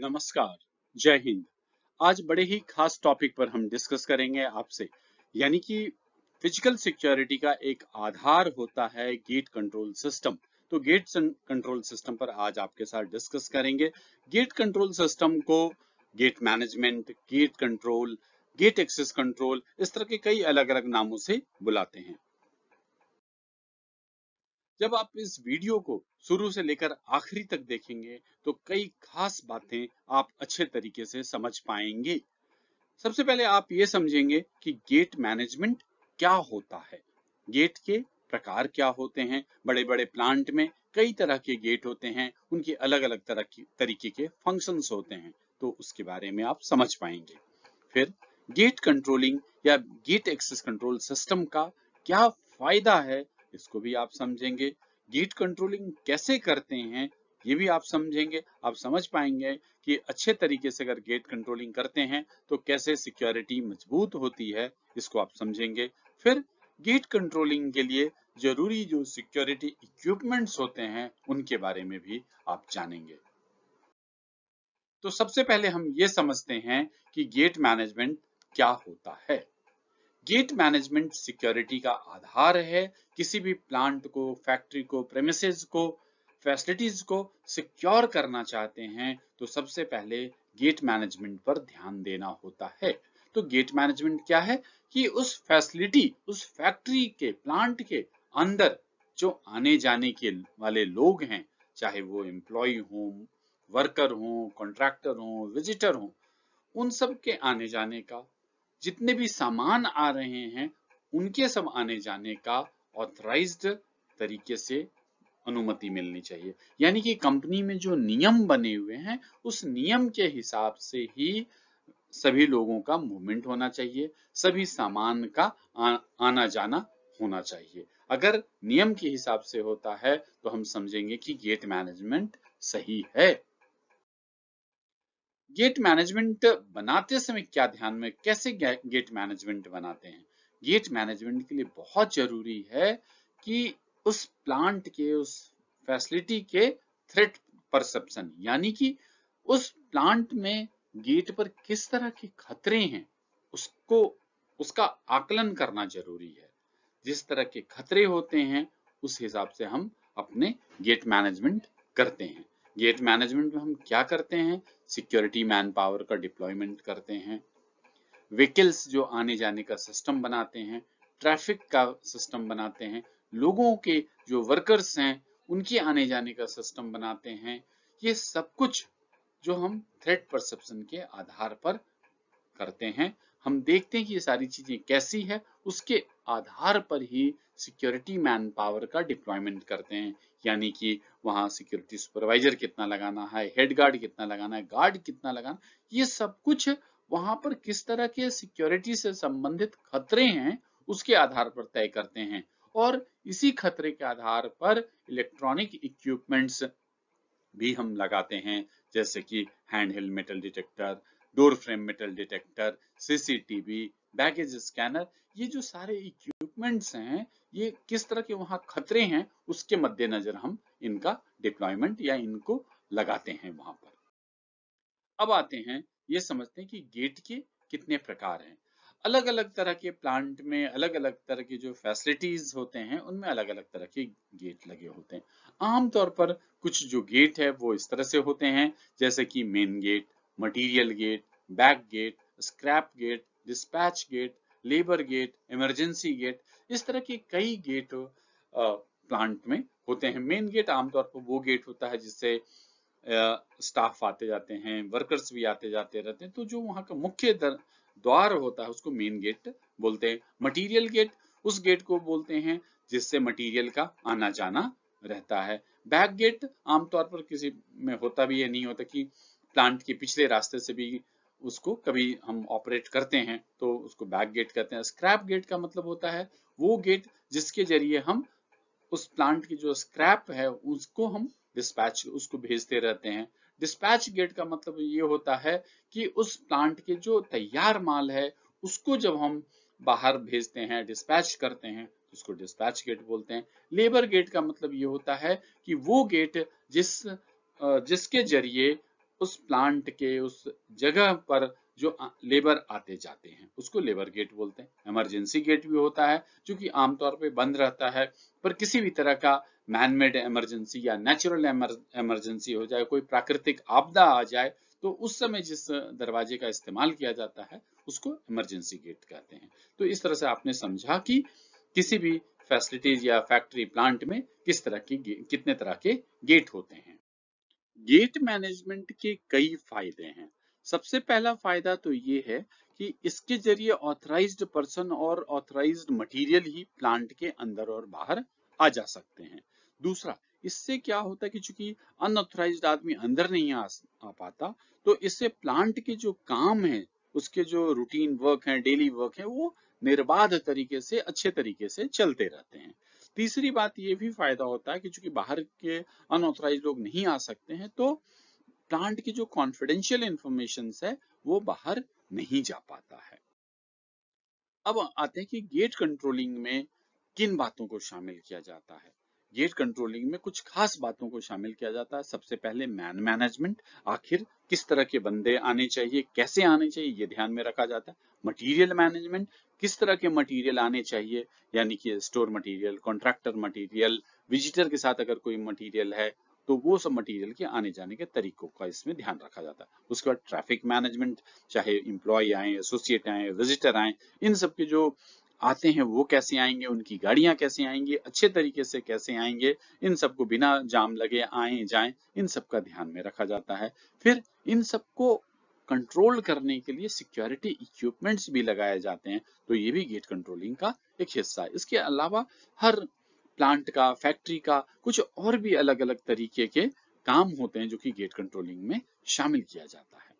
नमस्कार जय हिंद आज बड़े ही खास टॉपिक पर हम डिस्कस करेंगे आपसे यानी कि फिजिकल सिक्योरिटी का एक आधार होता है गेट कंट्रोल सिस्टम तो गेट कंट्रोल सिस्टम पर आज आपके साथ डिस्कस करेंगे गेट कंट्रोल सिस्टम को gate management gate control gate access control इस तरह के कई अलग अलग नामों से बुलाते हैं जब आप इस वीडियो को शुरू से लेकर आखिरी तक देखेंगे तो कई खास बातें आप अच्छे तरीके से समझ पाएंगे सबसे पहले आप ये समझेंगे कि गेट मैनेजमेंट क्या होता है गेट के प्रकार क्या होते हैं बड़े बड़े प्लांट में कई तरह के गेट होते हैं उनके अलग अलग तरह की तरीके के फंक्शंस होते हैं तो उसके बारे में आप समझ पाएंगे फिर गेट कंट्रोलिंग या गेट एक्सेस कंट्रोल सिस्टम का क्या फायदा है इसको भी आप समझेंगे गीट कंट्रोलिंग कैसे करते हैं ये भी आप समझेंगे आप समझ पाएंगे कि अच्छे तरीके से अगर गेट कंट्रोलिंग करते हैं तो कैसे सिक्योरिटी मजबूत होती है इसको आप समझेंगे फिर गेट कंट्रोलिंग के लिए जरूरी जो सिक्योरिटी इक्विपमेंट्स होते हैं उनके बारे में भी आप जानेंगे तो सबसे पहले हम ये समझते हैं कि गेट मैनेजमेंट क्या होता है गेट मैनेजमेंट सिक्योरिटी का आधार है किसी भी प्लांट को फैक्ट्री को प्रेमिसेज को फैसिलिटीज को सिक्योर करना चाहते हैं तो सबसे पहले गेट मैनेजमेंट पर ध्यान देना होता है तो गेट मैनेजमेंट क्या है कि उस फैसिलिटी उस फैक्ट्री के प्लांट के अंदर जो आने जाने के वाले लोग हैं चाहे वो एम्प्लॉय हो वर्कर हो कॉन्ट्रैक्टर हो विजिटर हो उन सब के आने जाने का जितने भी सामान आ रहे हैं उनके सब आने जाने का ऑथराइज्ड तरीके से अनुमति मिलनी चाहिए यानी कि कंपनी में जो नियम बने हुए हैं उस नियम के हिसाब से ही सभी लोगों का मूवमेंट होना चाहिए सभी सामान का आ, आना जाना होना चाहिए अगर नियम के हिसाब से होता है तो हम समझेंगे कि गेट मैनेजमेंट सही है गेट मैनेजमेंट बनाते समय क्या ध्यान में कैसे गेट मैनेजमेंट बनाते हैं गेट मैनेजमेंट के लिए बहुत जरूरी है कि उस प्लांट के उस फैसिलिटी के थ्रेट परसेप्शन यानी कि उस प्लांट में गेट पर किस तरह के खतरे हैं उसको उसका आकलन करना जरूरी है जिस तरह के खतरे होते हैं उस हिसाब से हम अपने गेट मैनेजमेंट करते हैं गेट मैनेजमेंट में हम क्या करते हैं सिक्योरिटी मैन पावर का डिप्लॉयमेंट करते हैं व्हीकल्स जो आने जाने का सिस्टम बनाते हैं ट्रैफिक का सिस्टम बनाते हैं लोगों के जो वर्कर्स हैं उनके आने जाने का सिस्टम बनाते हैं ये सब कुछ जो हम थ्रेट परसेप्शन के आधार पर करते हैं हम देखते हैं कि ये सारी चीजें कैसी है उसके आधार पर ही सिक्योरिटी मैन पावर का डिप्लॉयमेंट करते हैं यानी कि वहां सिक्योरिटी सुपरवाइजर कितना लगाना है हेड गार्ड कितना लगाना है गार्ड कितना लगाना ये सब कुछ वहां पर किस तरह के सिक्योरिटी से संबंधित खतरे हैं उसके आधार पर तय करते हैं और इसी खतरे के आधार पर इलेक्ट्रॉनिक इक्विपमेंट्स भी हम लगाते हैं जैसे कि hand held metal detector door frame metal detector CCTV baggage scanner ये जो सारे इक्विपमेंट्स हैं ये किस तरह के वहां खतरे हैं उसके मद्देनजर हम इनका डिप्लॉयमेंट या इनको लगाते हैं वहां पर अब आते हैं ये समझते हैं कि गेट के कितने प्रकार हैं अलग अलग तरह के प्लांट में अलग अलग तरह के जो फैसिलिटीज होते हैं उनमें अलग अलग तरह के गेट लगे होते हैं आमतौर पर कुछ जो गेट है वो इस तरह से होते हैं जैसे कि main gate material gate, back gate, scrap gate, dispatch gate, labour gate emergency gate इस तरह के कई गेट प्लांट में होते हैं मेन गेट आमतौर पर वो गेट होता है जिससे स्टाफ आते जाते हैं वर्कर्स भी आते जाते रहते हैं तो जो वहां का मुख्य द्वार होता है उसको मेन गेट बोलते हैं मटेरियल गेट उस गेट को बोलते हैं जिससे मटेरियल का आना जाना रहता है बैक गेट आमतौर पर किसी में होता भी है नहीं होता कि प्लांट के पिछले रास्ते से भी उसको कभी हम ऑपरेट करते हैं तो उसको बैक गेट कहते हैं स्क्रैप गेट का मतलब होता है वो गेट जिसके जरिए हम उस प्लांट की जो स्क्रैप है उसको हम डिस्पैच उसको भेजते रहते हैं डिस्पैच गेट का मतलब ये होता है कि उस प्लांट के जो तैयार माल है उसको जब हम बाहर भेजते हैं डिस्पैच करते हैं उसको डिस्पैच गेट बोलते हैं लेबर गेट का मतलब ये होता है कि वो गेट जिस जिसके जरिए उस प्लांट के उस जगह पर जो लेबर आते जाते हैं उसको लेबर गेट बोलते हैं इमरजेंसी गेट भी होता है जो कि आमतौर पे बंद रहता है पर किसी भी तरह का मैनमेड इमरजेंसी या नेचुरल इमरजेंसी हो जाए कोई प्राकृतिक आपदा आ जाए तो उस समय जिस दरवाजे का इस्तेमाल किया जाता है उसको इमरजेंसी गेट कहते हैं तो इस तरह से आपने समझा कि किसी भी फैसिलिटीज या फैक्ट्री प्लांट में किस तरह की कितने तरह के गेट होते हैं गेट मैनेजमेंट के कई फायदे हैं सबसे पहला फायदा तो ये है कि इसके जरिए ऑथराइज्ड पर्सन और ऑथराइज्ड मटेरियल ही प्लांट के अंदर और बाहर आ जा सकते हैं दूसरा इससे क्या होता है कि चूंकि अनऑथराइज्ड आदमी अंदर नहीं आ, आ पाता तो इससे प्लांट के जो काम है उसके जो रूटीन वर्क है डेली वर्क है वो निर्बाध तरीके से अच्छे तरीके से चलते रहते हैं तीसरी बात ये भी फायदा होता है कि चूंकि बाहर के अनऑथराइज लोग नहीं आ सकते हैं तो प्लांट की जो कॉन्फिडेंशियल इंफॉर्मेशन है वो बाहर नहीं जा पाता है अब आते हैं कि गेट कंट्रोलिंग में किन बातों को शामिल किया जाता है गेट कंट्रोलिंग में कुछ खास बातों को शामिल किया जाता है सबसे पहले मैन मैनेजमेंट आखिर किस तरह के बंदे आने चाहिए कैसे आने चाहिए ये ध्यान में रखा जाता है मटेरियल मैनेजमेंट किस तरह के मटेरियल आने चाहिए यानी कि store material contractor material visitor के साथ अगर कोई मटेरियल है तो वो सब मटेरियल के आने जाने के तरीकों का इसमें ध्यान रखा जाता है उसके बाद ट्रैफिक मैनेजमेंट चाहे इम्प्लॉय आए एसोसिएट आए विजिटर आए इन सबके जो आते हैं वो कैसे आएंगे उनकी गाड़ियां कैसे आएंगी अच्छे तरीके से कैसे आएंगे इन सबको बिना जाम लगे आए जाए इन सबका ध्यान में रखा जाता है फिर इन सबको कंट्रोल करने के लिए सिक्योरिटी इक्विपमेंट्स भी लगाए जाते हैं तो ये भी गेट कंट्रोलिंग का एक हिस्सा है इसके अलावा हर प्लांट का फैक्ट्री का कुछ और भी अलग अलग तरीके के काम होते हैं जो कि गेट कंट्रोलिंग में शामिल किया जाता है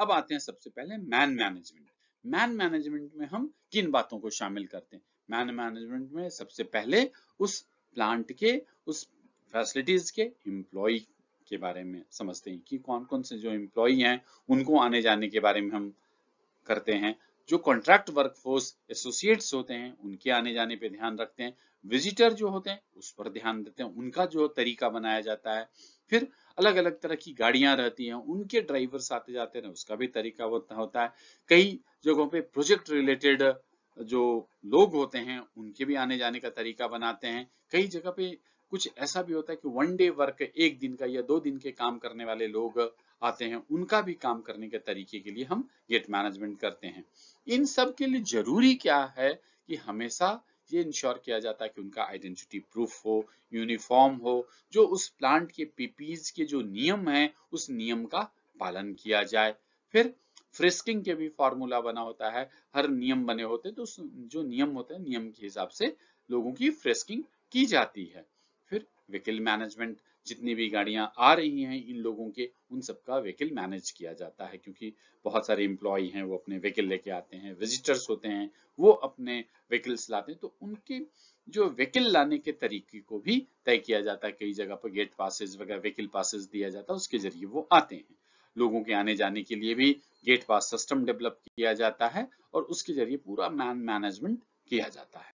अब आते हैं सबसे पहले मैन मैनेजमेंट मैन मैनेजमेंट में हम किन बातों को शामिल करते हैं मैन मैनेजमेंट में सबसे पहले उस प्लांट के उस फैसिलिटीज के एम्प्लॉय के बारे में समझते हैं कि कौन कौन से जो एम्प्लॉय हैं उनको आने जाने के बारे में हम करते हैं जो कॉन्ट्रैक्ट वर्कफोर्स एसोसिएट्स होते हैं उनके आने जाने पे ध्यान रखते हैं विजिटर जो होते हैं उस पर ध्यान देते हैं उनका जो तरीका बनाया जाता है फिर अलग अलग तरह की गाड़ियां रहती हैं उनके ड्राइवर्स आते जाते हैं उसका भी तरीका होता है कई जगहों पे प्रोजेक्ट रिलेटेड जो लोग होते हैं उनके भी आने जाने का तरीका बनाते हैं कई जगह पे कुछ ऐसा भी होता है कि वन डे वर्क एक दिन का या दो दिन के काम करने वाले लोग आते हैं उनका भी काम करने के तरीके के लिए हम गेट मैनेजमेंट करते हैं इन सब के लिए जरूरी क्या है कि हमेशा ये इंश्योर किया जाता है कि उनका आइडेंटिटी प्रूफ हो यूनिफॉर्म हो जो उस प्लांट के पीपीज के जो नियम है उस नियम का पालन किया जाए फिर फ्रिस्किंग के भी फॉर्मूला बना होता है हर नियम बने होते हैं तो जो नियम होते हैं नियम के हिसाब से लोगों की फ्रिस्किंग की जाती है फिर व्हीकल मैनेजमेंट जितनी भी गाड़ियां आ रही हैं इन लोगों के उन सबका व्हीकल मैनेज किया जाता है क्योंकि बहुत सारे एम्प्लॉय हैं वो अपने व्हीकल लेके आते हैं विजिटर्स होते हैं वो अपने व्हीकल्स लाते हैं तो उनके जो व्हीकल लाने के तरीके को भी तय किया जाता है कई जगह पर गेट पासिस वगैरह व्हीकल पासिस दिया जाता है उसके जरिए वो आते हैं लोगों के आने जाने के लिए भी गेट पास सिस्टम डेवलप किया जाता है और उसके जरिए पूरा मैन मैनेजमेंट किया जाता है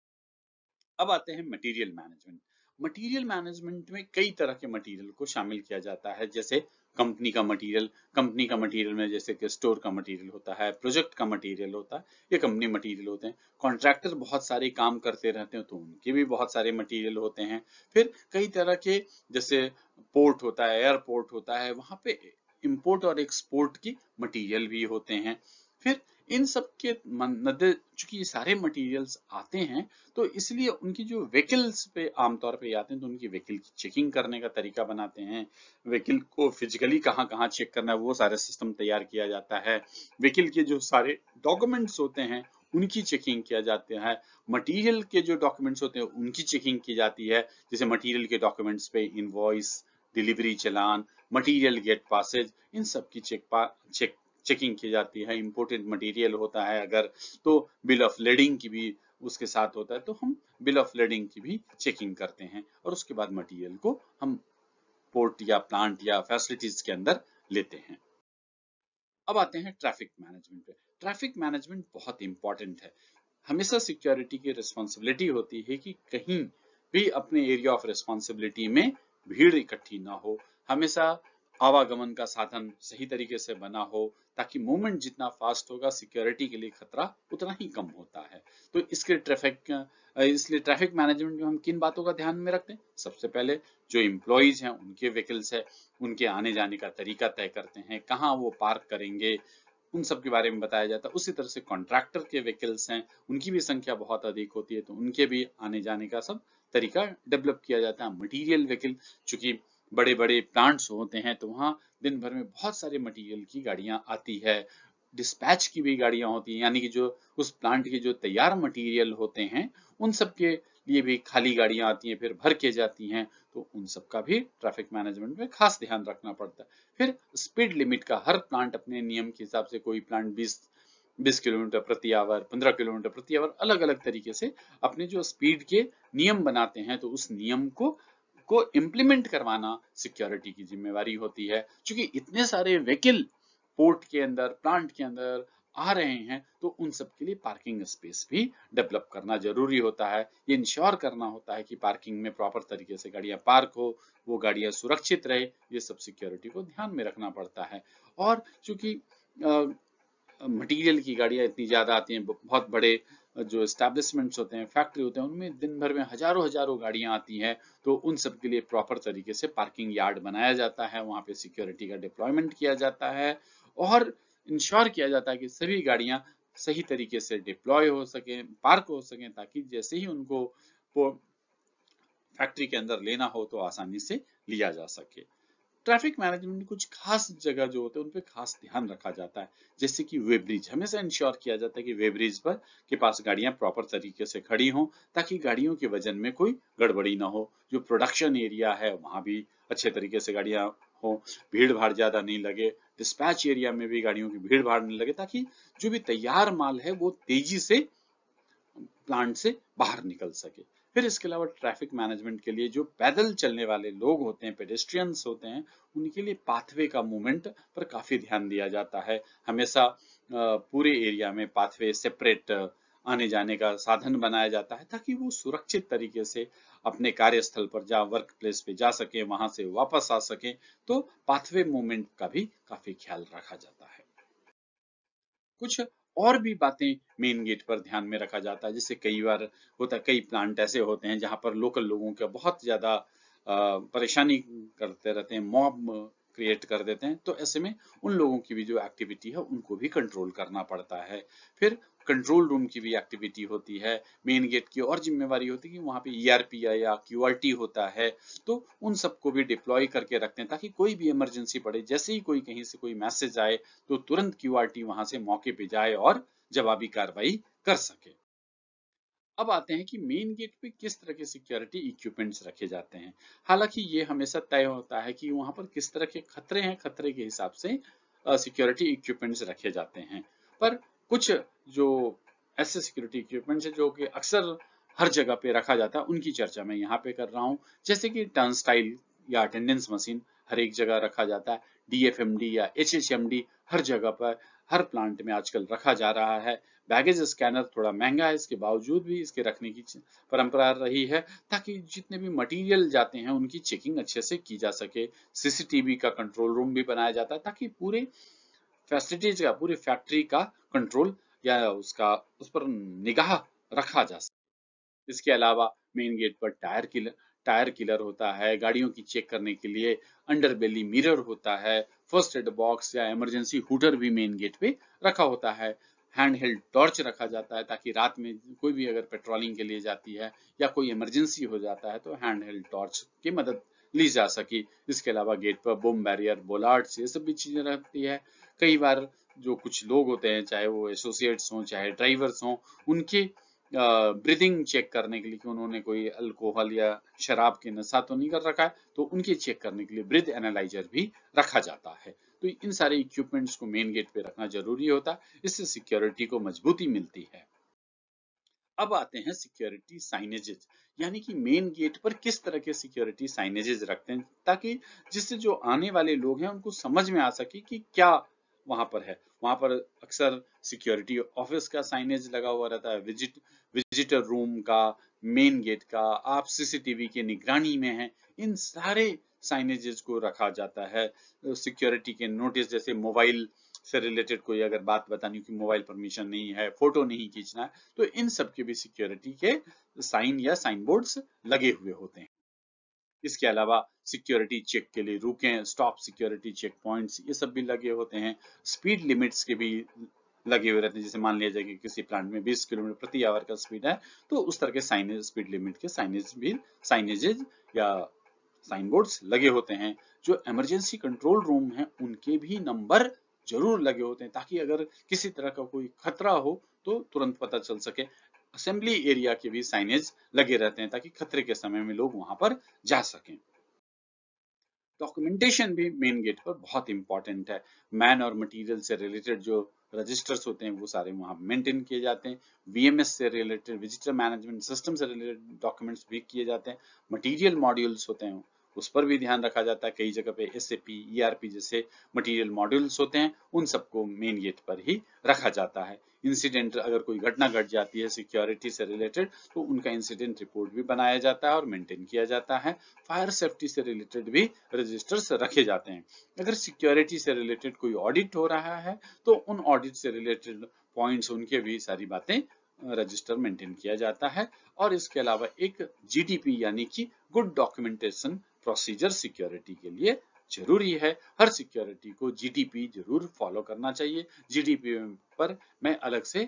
अब आते हैं मटेरियल मैनेजमेंट मटेरियल मैनेजमेंट में कई तरह के मटेरियल को शामिल किया जाता है जैसे कंपनी का मटेरियल कंपनी का मटेरियल में जैसे कि स्टोर का मटेरियल होता है प्रोजेक्ट का मटेरियल होता है ये कंपनी मटेरियल होते हैं कॉन्ट्रैक्टर बहुत सारे काम करते रहते हैं तो उनके भी बहुत सारे मटेरियल होते हैं फिर कई तरह के जैसे पोर्ट होता है एयरपोर्ट होता है वहां पे इम्पोर्ट और एक्सपोर्ट की मटीरियल भी होते हैं फिर इन सब के मद्दे चूंकि ये सारे मटेरियल्स आते हैं तो इसलिए उनकी जो व्हीकल्स पे आमतौर पे आते हैं तो उनकी व्हीकल की चेकिंग करने का तरीका बनाते हैं व्हीकल को फिजिकली कहाँ कहाँ चेक करना है वो सारे सिस्टम तैयार किया जाता है व्हीकल के जो सारे डॉक्यूमेंट्स होते हैं उनकी चेकिंग किया जाता है मटीरियल के जो डॉक्यूमेंट्स होते हैं उनकी चेकिंग की जाती है जैसे मटीरियल के डॉक्यूमेंट्स पे invoice delivery challan material gate passes इन सब की चेक पा, चेक चेकिंग की जाती है इम्पोर्टेड मटेरियल होता है अगर तो बिल ऑफ लेडिंग की भी उसके साथ होता है तो हम बिल ऑफ लेडिंग की भी चेकिंग करते हैं और उसके बाद मटेरियल को हम पोर्ट या प्लांट या फैसिलिटीज के अंदर लेते हैं अब आते हैं ट्रैफिक मैनेजमेंट पे ट्रैफिक मैनेजमेंट बहुत इंपॉर्टेंट है हमेशा सिक्योरिटी की रिस्पॉन्सिबिलिटी होती है कि कहीं भी अपने एरिया ऑफ रिस्पॉन्सिबिलिटी में भीड़ इकट्ठी ना हो हमेशा आवागमन का साधन सही तरीके से बना हो ताकि मूवमेंट जितना फास्ट होगा सिक्योरिटी के लिए खतरा उतना ही कम होता है तो इसके ट्रैफिक इसलिए ट्रैफिक मैनेजमेंट में हम किन बातों का ध्यान में रखते हैं सबसे पहले जो इम्प्लॉयज हैं उनके व्हीकल्स है उनके आने जाने का तरीका तय करते हैं कहाँ वो पार्क करेंगे उन सब के बारे में बताया जाता है उसी तरह से कॉन्ट्रैक्टर के व्हीकल्स हैं उनकी भी संख्या बहुत अधिक होती है तो उनके भी आने जाने का सब तरीका डेवलप किया जाता है मटीरियल व्हीकल चूंकि बड़े बड़े प्लांट्स होते हैं तो वहाँ दिन भर में बहुत सारे मटेरियल की गाड़ियाँ आती है डिस्पैच की भी गाड़ियाँ होती हैं यानी कि जो उस प्लांट के जो तैयार मटेरियल होते हैं उन सब के लिए भी खाली गाड़ियाँ आती हैं फिर भर के जाती हैं तो उन सब का भी ट्रैफिक मैनेजमेंट में खास ध्यान रखना पड़ता है फिर स्पीड लिमिट का हर प्लांट अपने नियम के हिसाब से कोई प्लांट बीस बीस किलोमीटर प्रति आवर पंद्रह किलोमीटर प्रति आवर अलग अलग तरीके से अपने जो स्पीड के नियम बनाते हैं तो उस नियम को को इम्प्लीमेंट करवाना सिक्योरिटी की जिम्मेवारी होती है क्योंकि इतने सारे व्हीकल पोर्ट के अंदर प्लांट के अंदर आ रहे हैं तो उन सब के लिए पार्किंग स्पेस भी डेवलप करना जरूरी होता है ये इंश्योर करना होता है कि पार्किंग में प्रॉपर तरीके से गाड़ियां पार्क हो वो गाड़ियां सुरक्षित रहे ये सब सिक्योरिटी को ध्यान में रखना पड़ता है और चूंकि मटेरियल की गाड़ियां इतनी ज़्यादा आती हैं बहुत बड़े जो इस्टेब्लिशमेंट्स होते हैं फैक्ट्री होते हैं उनमें दिन भर में हजारों हजारों गाड़ियां आती हैं तो उन सब के लिए प्रॉपर तरीके से पार्किंग यार्ड बनाया जाता है वहां पे सिक्योरिटी का डिप्लॉयमेंट किया जाता है और इंश्योर किया जाता है कि सभी गाड़ियां सही तरीके से डिप्लॉय हो सके पार्क हो सके ताकि जैसे ही उनको फैक्ट्री के अंदर लेना हो तो आसानी से लिया जा सके ट्रैफिक मैनेजमेंट में कुछ खास जगह जो होते हैं उन पर खास ध्यान रखा जाता है जैसे कि वेब्रिज हमेशा इंश्योर किया जाता है कि वेब्रिज पर के पास गाड़ियां प्रॉपर तरीके से खड़ी हों ताकि गाड़ियों के वजन में कोई गड़बड़ी ना हो जो प्रोडक्शन एरिया है वहां भी अच्छे तरीके से गाड़ियां हो भीड़ भाड़ ज्यादा नहीं लगे डिस्पैच एरिया में भी गाड़ियों की भीड़ भाड़ नहीं लगे ताकि जो भी तैयार माल है वो तेजी से प्लांट से बाहर निकल सके फिर इसके अलावा ट्रैफिक मैनेजमेंट के लिए जो पैदल चलने वाले लोग होते हैं पेडेस्ट्रियंस होते हैं उनके लिए पाथवे का मूवमेंट पर काफी ध्यान दिया जाता है हमेशा पूरे एरिया में पाथवे सेपरेट आने जाने का साधन बनाया जाता है ताकि वो सुरक्षित तरीके से अपने कार्यस्थल पर जा वर्क प्लेस पे जा सके वहां से वापस आ सके तो पाथवे मूवमेंट का भी काफी ख्याल रखा जाता है कुछ और भी बातें मेन गेट पर ध्यान में रखा जाता है जैसे कई बार होता है कई प्लांट ऐसे होते हैं जहां पर लोकल लोगों का बहुत ज्यादा परेशानी करते रहते हैं मॉब क्रिएट कर देते हैं तो ऐसे में उन लोगों की भी जो एक्टिविटी है उनको भी कंट्रोल करना पड़ता है फिर कंट्रोल रूम की भी एक्टिविटी होती है मेन गेट की और जिम्मेवारी होती है कि वहाँ पे ईआरपी e या क्यूआरटी होता है तो उन सबको भी डिप्लॉय करके रखते हैं ताकि कोई भी इमरजेंसी पड़े जैसे ही कोई कहीं से कोई मैसेज आए तो तुरंत क्यूआरटी वहां से मौके पे जाए और जवाबी कार्रवाई कर सके अब आते हैं कि मेन गेट पे किस तरह के सिक्योरिटी इक्विपमेंट्स रखे जाते हैं हालांकि ये हमेशा तय होता है कि वहां पर किस तरह के खतरे हैं खतरे के हिसाब से सिक्योरिटी इक्विपमेंट्स रखे जाते हैं पर कुछ जो ऐसे सिक्योरिटी इक्विपमेंट्स है जो कि अक्सर हर जगह पे रखा जाता है उनकी चर्चा मैं यहाँ पे कर रहा हूँ जैसे कि टर्न स्टाइल या अटेंडेंस मशीन हर एक जगह रखा जाता है डी या एच हर जगह पर हर प्लांट में आजकल रखा जा रहा है बैगेज स्कैनर थोड़ा महंगा है इसके बावजूद भी इसके रखने की परंपरा रही है ताकि जितने भी मटेरियल जाते हैं उनकी चेकिंग अच्छे से की जा सके सीसीटीवी का कंट्रोल रूम भी बनाया जाता है ताकि पूरे फैसिलिटीज का पूरी फैक्ट्री का कंट्रोल या उसका उस पर निगाह रखा जा सके इसके अलावा मेन गेट पर टायर किलर टायर किलर होता है गाड़ियों की चेक करने के लिए अंडर बेली मिरर होता है फर्स्ट एड बॉक्स या इमरजेंसी हुटर भी मेन गेट पे रखा होता है हैंड हेल्ड टॉर्च रखा जाता है ताकि रात में कोई भी अगर पेट्रोलिंग के लिए जाती है या कोई इमरजेंसी हो जाता है तो हैंड हेल्ड टॉर्च की मदद ली जा सकी इसके अलावा गेट पर बम बैरियर बोलार्ड ये सब भी चीज़ें रहती है कई बार जो कुछ लोग होते हैं चाहे वो एसोसिएट्स हों चाहे ड्राइवर्स हों उनके ब्रीदिंग चेक करने के लिए कि उन्होंने कोई अल्कोहल या शराब के नशा तो नहीं कर रखा है तो उनके चेक करने के लिए ब्रिद एनालाइजर भी रखा जाता है तो इन सारे इक्विपमेंट्स को मेन गेट पे रखना जरूरी होता है इससे सिक्योरिटी को मजबूती मिलती है अब आते हैं सिक्योरिटी साइनेजेस यानी कि मेन गेट पर किस तरह के सिक्योरिटी साइनेजेस रखते हैं ताकि जिससे जो आने वाले लोग हैं उनको समझ में आ सके कि क्या वहां पर है वहां पर अक्सर सिक्योरिटी ऑफिस का साइनेज लगा हुआ रहता है विजिट विजिटर रूम का मेन गेट का आप सीसीटीवी के निगरानी में हैं इन सारे साइनेजेस को रखा जाता है सिक्योरिटी के नोटिस जैसे मोबाइल से रिलेटेड कोई अगर बात बतानी कि मोबाइल परमिशन नहीं है फोटो नहीं खींचना है तो इन सब के भी सिक्योरिटी के साइन या साइन बोर्ड्स लगे हुए होते हैं इसके अलावा सिक्योरिटी चेक के लिए रुकें स्टॉप सिक्योरिटी चेक पॉइंट्स ये सब भी लगे होते हैं स्पीड लिमिट्स के भी लगे हुए रहते हैं जैसे मान लिया जाए कि किसी प्लांट में 20 किलोमीटर प्रति आवर का स्पीड है तो उस तरह के साइनेज स्पीड लिमिट के साइनेज भी साइनेजेज या साइन बोर्ड्स लगे होते हैं जो इमरजेंसी कंट्रोल रूम है उनके भी नंबर जरूर लगे होते हैं ताकि अगर किसी तरह का कोई खतरा हो तो तुरंत पता चल सके असेंबली एरिया के भी साइनेज लगे रहते हैं ताकि खतरे के समय में लोग वहां पर जा सकें डॉक्यूमेंटेशन भी मेन गेट पर बहुत इंपॉर्टेंट है मैन और मटेरियल से रिलेटेड जो रजिस्टर्स होते हैं वो सारे वहां मेंटेन किए जाते हैं वीएमएस से रिलेटेड विजिटर मैनेजमेंट सिस्टम से रिलेटेड डॉक्यूमेंट्स भी किए जाते हैं मटेरियल मॉड्यूल्स होते हैं उस पर भी ध्यान रखा जाता है कई जगह पे S A P R P जैसे मटेरियल मॉड्यूल्स होते हैं उन सबको मेन गेट पर ही रखा जाता है इंसिडेंट अगर कोई घटना घट जाती है सिक्योरिटी से रिलेटेड तो उनका इंसिडेंट रिपोर्ट भी बनाया जाता है और मेंटेन किया जाता है फायर सेफ्टी से रिलेटेड भी रजिस्टर्स रखे जाते हैं अगर सिक्योरिटी से रिलेटेड कोई ऑडिट हो रहा है तो उन ऑडिट से रिलेटेड पॉइंट्स उनके भी सारी बातें रजिस्टर मेंटेन किया जाता है और इसके अलावा एक जीडीपी यानी कि गुड डॉक्यूमेंटेशन प्रोसीजर सिक्योरिटी के लिए जरूरी है हर सिक्योरिटी को जीडीपी जरूर फॉलो करना चाहिए जीडीपी पर मैं अलग से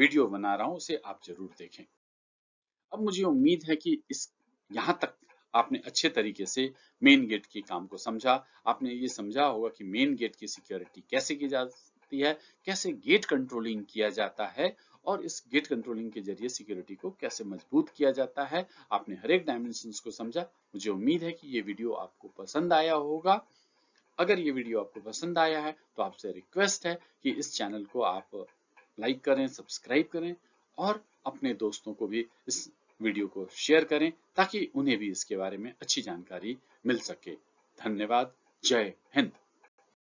वीडियो बना रहा हूं उसे आप जरूर देखें अब मुझे उम्मीद है कि इस यहां तक आपने अच्छे तरीके से मेन गेट के काम को समझा आपने ये समझा होगा कि मेन गेट की सिक्योरिटी कैसे की जाती है कैसे गेट कंट्रोलिंग किया जाता है और इस गेट कंट्रोलिंग के जरिए सिक्योरिटी को कैसे मजबूत किया जाता है आपने हर एक डायमेंशन को समझा मुझे उम्मीद है कि ये वीडियो आपको पसंद आया होगा अगर ये वीडियो आपको पसंद आया है तो आपसे रिक्वेस्ट है कि इस चैनल को आप लाइक करें सब्सक्राइब करें और अपने दोस्तों को भी इस वीडियो को शेयर करें ताकि उन्हें भी इसके बारे में अच्छी जानकारी मिल सके धन्यवाद जय हिंद